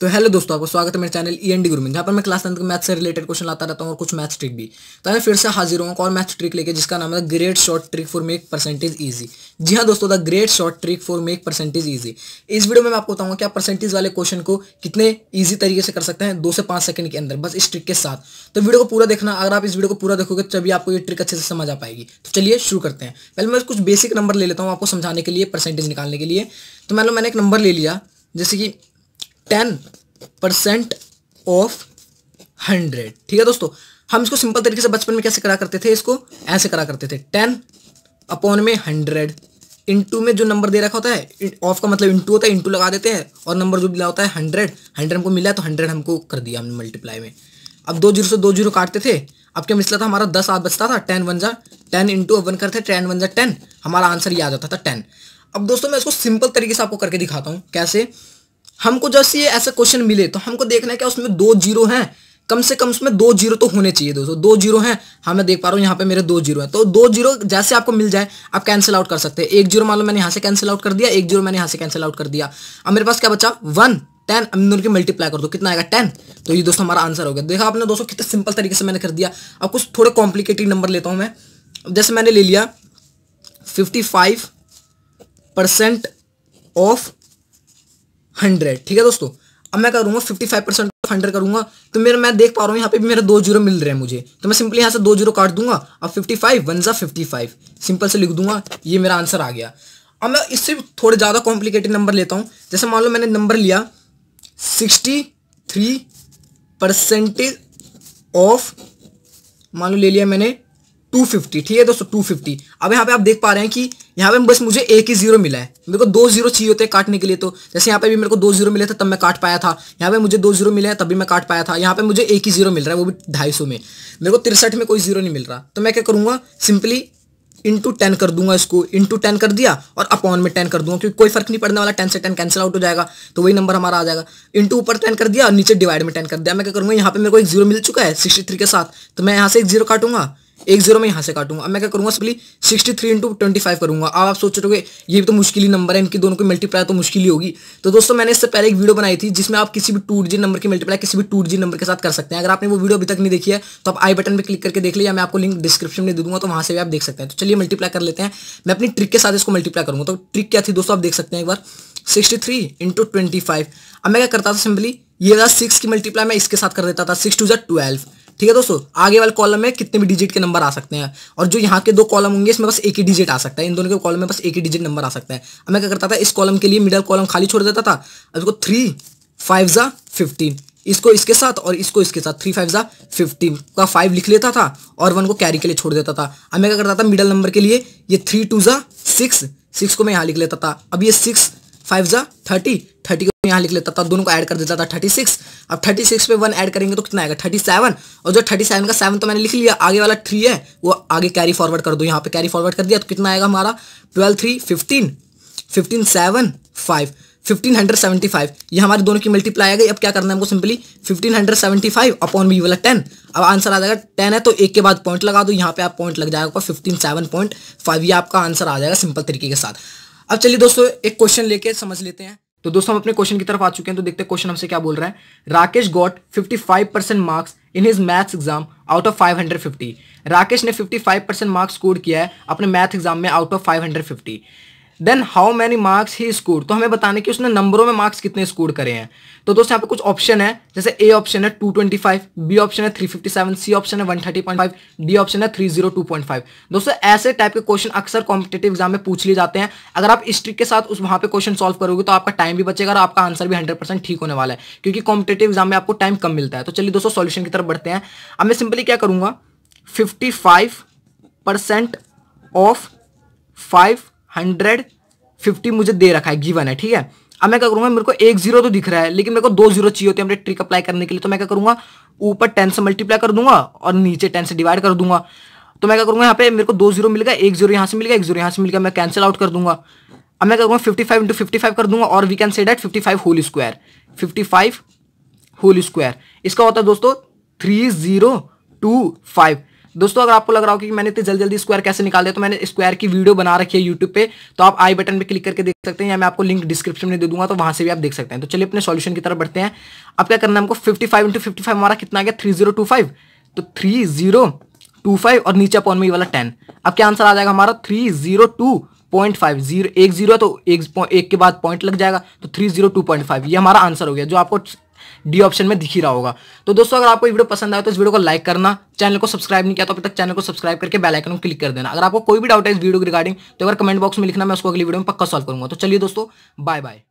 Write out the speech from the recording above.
तो हेलो दोस्तों आपका स्वागत है मेरे चैनल ई एन डी गुरु में जहाँ पर मैं क्लास टेंथ के मैथ से रिलेटेड क्वेश्चन लाता रहता हूँ और कुछ मैथ्स ट्रिक भी तो मैं फिर से हाजिर हूँ और मैथ्स ट्रिक लेके जिसका नाम है great short trick for make percentage easy जी हाँ दोस्तों the great short trick for make percentage easy इस वीडियो में मैं आपको बताऊँगा कि आप परसेंटेज वाले क्वेश्चन को कितने ईजी तरीके से कर सकते हैं दो से पाँच सेकंड के अंदर बस इस ट्रिक के साथ तो वीडियो को पूरा देखना अगर आप इस वीडियो को पूरा देखोगे तो तभी आपको ये ट्रिक अच्छे से समझ आ पाएगी तो चलिए शुरू करते हैं पहले मैं कुछ बेसिक नंबर ले लेता हूँ आपको समझाने के लिए परसेंटेज निकालने के लिए तो मैं लो मैंने एक नंबर ले लिया जैसे कि टेन परसेंट ऑफ हंड्रेड ठीक है दोस्तों हम इसको सिंपल तरीके से बचपन में कैसे करा करते थे इसको ऐसे करा करते थे टेन अपॉन में हंड्रेड इंटू में जो नंबर दे रखा होता है ऑफ का मतलब इंटू होता है इंटू लगा देते हैं और नंबर जो मिला होता है हंड्रेड हंड्रेड हमको मिला तो हंड्रेड हमको कर दिया हमने मल्टीप्लाई में अब दो जीरो से दो जीरो काटते थे अब क्या मिसला था हमारा दस आठ बचता था टेन वन जा टेन इंटू वन करते टेन वन जा टेन हमारा आंसर ये आ जाता था टेन अब दोस्तों मैं इसको सिंपल तरीके से आपको करके दिखाता हूँ कैसे हमको जैसे ये ऐसे क्वेश्चन मिले तो हमको देखना है क्या उसमें दो जीरो हैं कम से कम उसमें दो जीरो तो होने चाहिए दोस्तों दो जीरो हैं हाँ मैं देख पा रहा हूँ यहाँ पे मेरे दो जीरो हैं तो दो जीरो जैसे आपको मिल जाए आप कैंसिल आउट कर सकते हैं एक जीरो मान लो मैंने यहाँ से कैंसिल आउट कर दिया एक जीरो मैंने यहाँ से कैंसिल आउट कर दिया अब मेरे पास क्या बचा वन टेन अब की मल्टीप्लाई कर दो कितना आएगा टेन तो ये दोस्तों हमारा आंसर हो गया देखा आपने दोस्तों कितने सिंपल तरीके से मैंने कर दिया अब कुछ थोड़े कॉम्प्लिकेटेड नंबर लेता हूँ मैं जैसे मैंने ले लिया fifty five percent of hundred ठीक है दोस्तों अब मैं करूंगा फिफ्टी फाइव परसेंट हंड्रेड करूंगा तो मेरा मैं देख पा रहा हूँ यहाँ पे भी मेरा दो जीरो मिल रहे हैं मुझे तो मैं सिंपली यहाँ से दो जीरो काट दूंगा अब फिफ्टी फाइव वन ज़ा फिफ्टी फाइव सिंपल से लिख दूंगा ये मेरा आंसर आ गया अब मैं इससे थोड़े ज़्यादा कॉम्प्लिकेटेड नंबर लेता हूँ जैसे मान लो मैंने नंबर लिया सिक्सटी थ्री परसेंटेज ऑफ मान लो ले लिया मैंने टू फिफ्टी ठीक है दोस्तों टू फिफ्टी अब यहाँ पे आप देख पा रहे हैं कि यहाँ पे बस मुझे एक ही जीरो मिला है मेरे को दो जीरो चाहिए होते हैं काटने के लिए तो जैसे यहाँ पे भी मेरे को दो जीरो मिले थे तब मैं काट पाया था यहाँ पे मुझे दो जीरो मिले हैं तभी मैं काट पाया था यहाँ पे मुझे एक ही जीरो मिल रहा है वो भी ढाई सौ में मेरे को तिरसठ में कोई जीरो नहीं मिल रहा तो मैं क्या करूँगा सिंपली इंटू टेन कर दूंगा इसको इंटू टेन कर दिया और अपॉन में टेन कर दूंगा क्योंकि कोई फर्क नहीं पड़ने वाला टेन से टेन कैंसिल आउट हो जाएगा तो वही नंबर हमारा आ जाएगा इंटू ऊपर टेन कर दिया और नीचे डिवाइड में टेन कर दिया मैं क्या करूँगा यहाँ पे मेरे को एक जीरो मिल चुका है सिक्सटी थ्री के साथ तो मैं यहाँ से एक जीरो काटूंगा एक जीरो में यहाँ से काटूंगा अब मैं क्या करूँगा simply sixty three into twenty five करूँगा आप सोच रहे ये भी तो मुश्किल ही नंबर है इनकी दोनों की मल्टीप्लाई तो मुश्किल ही होगी तो दोस्तों मैंने इससे पहले एक वीडियो बनाई थी जिसमें आप किसी भी टू जी नंबर की मल्टीप्लाई किसी भी टू जी नंबर के साथ कर सकते हैं अगर आपने वो वीडियो अभी तक नहीं देखी है तो आप आई बटन पर क्लिक करके देख लिया मैं आपको लिंक डिस्क्रिप्शन में दे दूंगा तो वहाँ से भी आप देख सकते हैं तो चलिए मल्टीप्लाई कर लेते हैं मैं अपनी ट्रिक के साथ इसको मल्टीप्लाई करूँगा तो ट्रिक क्या थी दोस्तों आप देख सकते हैं एक बार sixty three into twenty five अब मैं क्या करता था सिंपली ये था सिक्स की मल्टीप्लाई मैं इसके साथ कर देता था सिक्स टू जै ट्वेल्व ठीक है दोस्तों आगे वाले कॉलम में कितने भी डिजिट के नंबर आ सकते हैं और जो यहाँ के दो कॉलम होंगे इसमें बस एक ही डिजिट आ सकता है इन दोनों के कॉलम में बस एक ही डिजिट नंबर आ सकता है अब मैं क्या करता था इस कॉलम के लिए मिडल कॉलम खाली छोड़ देता था अब इसको थ्री फाइव ज़ा फिफ्टीन इसको इसके साथ और इसको इसके साथ थ्री फाइव ज़ा फिफ्टीन का फाइव लिख लेता था और वन को कैरी के लिए छोड़ देता था अब मैं क्या करता था मिडल नंबर के लिए ये थ्री टू ज़ा सिक्स सिक्स को मैं यहाँ लिख लेता था अब ये सिक्स फाइव ज़ा थर्टी थर्टी को यहाँ लिख लेता था दोनों को ऐड कर देता था थर्टी सिक्स अब थर्टी सिक्स पे वन ऐड करेंगे तो कितना आएगा थर्टी सेवन और जो थर्टी सेवन का सेवन तो मैंने लिख लिया आगे वाला थ्री है वो आगे कैरी फॉरवर्ड कर दो यहाँ पे कैरी फॉरवर्ड कर दिया तो कितना आएगा हमारा twelve three fifteen fifteen seven five fifteen hundred seventy five ये हमारे दोनों की मल्टीप्लाई आ गई अब क्या करना है हमको simply fifteen hundred seventy five upon B वाला टेन अब आंसर आ जाएगा टेन है तो एक के बाद पॉइंट लगा दो यहाँ पे आप पॉइंट लग जाएगा फिफ्टीन सेवन पॉइंट फाइव ये आपका आंसर आ जाएगा सिंपल तरीके के साथ अब चलिए दोस्तों एक क्वेश्चन लेके समझ लेते हैं तो दोस्तों हम अपने क्वेश्चन की तरफ आ चुके हैं तो देखते हैं क्वेश्चन हमसे क्या बोल रहा है Rakesh got 55 percent marks in his maths exam out of 550 Rakesh ने 55 परसेंट मार्क्स स्कोर किया है अपने मैथ एग्जाम में out of 550 then how many marks he score तो हमें बताने कि उसने नंबरों में मार्क्स कितने स्कोर करे हैं तो दोस्तों यहाँ पे कुछ ऑप्शन है जैसे ए ऑप्शन है 225 बी ऑप्शन है 357 सी ऑप्शन है 130.5 डी ऑप्शन है 302.5 दोस्तों ऐसे टाइप के क्वेश्चन अक्सर कॉम्पिटेटिव एग्जाम में पूछ लिए जाते हैं अगर आप इस ट्रिक के साथ उस वहाँ पे क्वेश्चन सॉल्व करोगे तो आपका टाइम भी बचेगा और आपका आंसर भी हंड्रेड ठीक होने वाला है क्योंकि कॉम्पिटेटिव एग्जाम में आपको टाइम कम मिलता है तो चलिए दोस्तों सोल्यूशन की तरफ बढ़ते हैं अब मैं सिंपली क्या करूँगा fifty five percent of five hundred fifty मुझे दे रखा है गिवन है ठीक है अब मैं क्या करूंगा मेरे को एक जीरो तो दिख रहा है लेकिन मेरे को दो जीरो चाहिए होते हैं ट्रिक अप्लाई करने के लिए तो मैं क्या करूंगा ऊपर टेन से मल्टीप्लाई कर दूंगा और नीचे टेन से डिवाइड कर दूंगा तो मैं क्या करूंगा यहाँ पे मेरे को दो जीरो मिल गया एक जीरो यहाँ से मिल गया एक जीरो यहाँ से मिल गया मैं कैंसिल आउट कर दूंगा अब मैं क्या करूँगा fifty five into fifty five कर दूंगा और we can say that fifty five whole square fifty five whole square इसका होता है दोस्तों थ्री जीरो टू फाइव दोस्तों अगर आपको लग रहा हो कि मैंने इतनी जल्दी जल्दी स्क्वायर कैसे निकाल दिया तो मैंने स्क्वायर की वीडियो बना रखी है यूट्यूब पे तो आप आई बटन पे क्लिक करके देख सकते हैं या मैं आपको लिंक डिस्क्रिप्शन में दे दूंगा तो वहां से भी आप देख सकते हैं तो चलिए अपने सॉल्यूशन की तरफ बढ़ते हैं अब क्या करना है हमको fifty five into fifty five हमारा कितना गया थ्री जीरो टू फाइव तो थ्री जीरो टू फाइव और नीचे अपॉन में ये वाला टेन अब क्या आंसर आ जाएगा हमारा three zero two point five zero एक जीरो तो एक के बाद पॉइंट लग जाएगा तो three zero two point five ये हमारा आंसर हो गया जो आपको डी ऑप्शन में दिख ही रहा होगा तो दोस्तों अगर आपको वीडियो पसंद आए तो इस वीडियो को लाइक करना चैनल को सब्सक्राइब नहीं किया तो अभी तक चैनल को सब्सक्राइब करके बेल आइकन को क्लिक कर देना अगर आपको कोई भी डाउट है इस वीडियो रिगार्डिंग तो अगर कमेंट बॉक्स में लिखना मैं उसको अगली वीडियो में पक्का सॉल्व करूंगा तो चलिए दोस्तों बाय बाय